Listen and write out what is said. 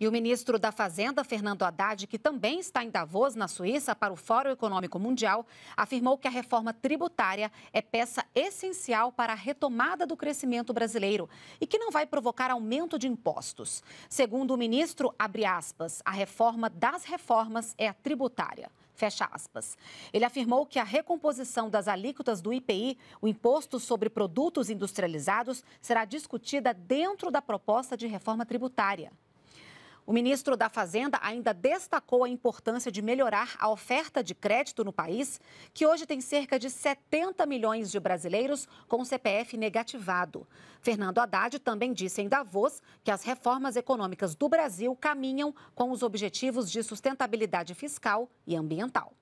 E o ministro da Fazenda, Fernando Haddad, que também está em Davos, na Suíça, para o Fórum Econômico Mundial, afirmou que a reforma tributária é peça essencial para a retomada do crescimento brasileiro e que não vai provocar aumento de impostos. Segundo o ministro, abre aspas, a reforma das reformas é a tributária. Fecha aspas. Ele afirmou que a recomposição das alíquotas do IPI, o imposto sobre produtos industrializados, será discutida dentro da proposta de reforma tributária. O ministro da Fazenda ainda destacou a importância de melhorar a oferta de crédito no país, que hoje tem cerca de 70 milhões de brasileiros com CPF negativado. Fernando Haddad também disse em Davos que as reformas econômicas do Brasil caminham com os objetivos de sustentabilidade fiscal e ambiental.